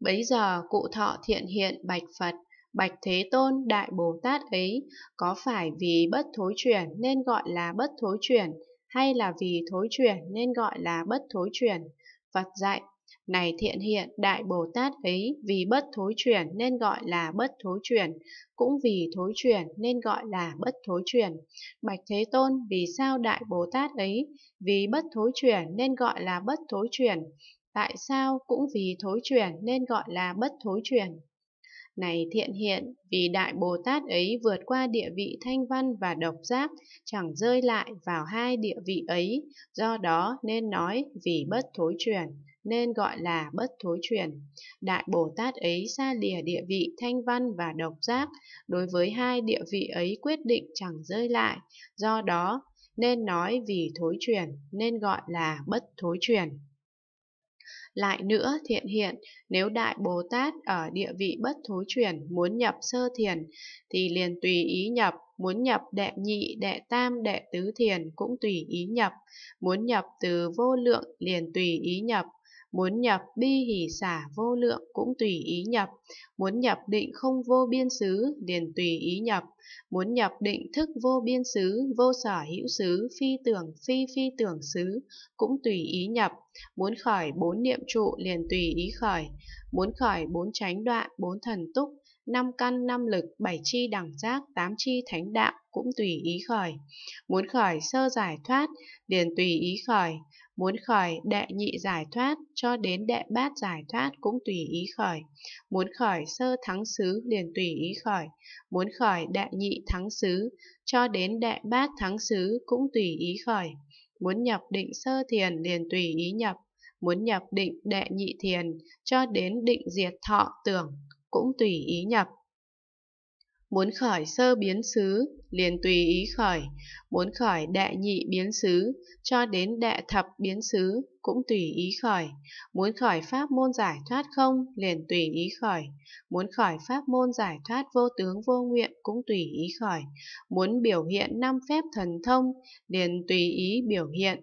Bấy giờ cụ thọ thiện hiện bạch Phật, bạch Thế Tôn Đại Bồ Tát ấy có phải vì bất thối chuyển nên gọi là bất thối chuyển hay là vì thối chuyển nên gọi là bất thối chuyển? Phật dạy, này thiện hiện Đại Bồ Tát ấy vì bất thối chuyển nên gọi là bất thối chuyển, cũng vì thối chuyển nên gọi là bất thối chuyển. Bạch Thế Tôn vì sao Đại Bồ Tát ấy vì bất thối chuyển nên gọi là bất thối chuyển? tại sao cũng vì thối chuyển nên gọi là bất thối chuyển. Này thiện hiện, vì Đại Bồ Tát ấy vượt qua địa vị thanh văn và độc giác, chẳng rơi lại vào hai địa vị ấy, do đó nên nói vì bất thối chuyển, nên gọi là bất thối chuyển. Đại Bồ Tát ấy xa lìa địa vị thanh văn và độc giác, đối với hai địa vị ấy quyết định chẳng rơi lại, do đó nên nói vì thối chuyển, nên gọi là bất thối chuyển. Lại nữa thiện hiện, nếu Đại Bồ Tát ở địa vị bất thối chuyển muốn nhập sơ thiền thì liền tùy ý nhập, muốn nhập đệ nhị, đệ tam, đệ tứ thiền cũng tùy ý nhập, muốn nhập từ vô lượng liền tùy ý nhập, Muốn nhập bi hỷ xả vô lượng cũng tùy ý nhập, muốn nhập định không vô biên xứ liền tùy ý nhập, muốn nhập định thức vô biên xứ, vô sở hữu xứ, phi tưởng phi phi tưởng xứ cũng tùy ý nhập, muốn khởi bốn niệm trụ liền tùy ý khởi, muốn khởi bốn chánh đoạn, bốn thần túc, năm căn năm lực bảy chi đẳng giác tám chi thánh đạo cũng tùy ý khởi muốn khởi sơ giải thoát liền tùy ý khởi Muốn khởi đệ nhị giải thoát cho đến đệ bát giải thoát cũng tùy ý khởi. Muốn khởi sơ thắng xứ liền tùy ý khởi. Muốn khởi đệ nhị thắng xứ cho đến đệ bát thắng xứ cũng tùy ý khởi. Muốn nhập định sơ thiền liền tùy ý nhập. Muốn nhập định đệ nhị thiền cho đến định diệt thọ tưởng cũng tùy ý nhập Muốn khỏi sơ biến xứ, liền tùy ý khỏi, muốn khỏi đệ nhị biến xứ, cho đến đệ thập biến xứ, cũng tùy ý khỏi, muốn khỏi pháp môn giải thoát không, liền tùy ý khỏi, muốn khỏi pháp môn giải thoát vô tướng vô nguyện cũng tùy ý khỏi, muốn biểu hiện năm phép thần thông, liền tùy ý biểu hiện,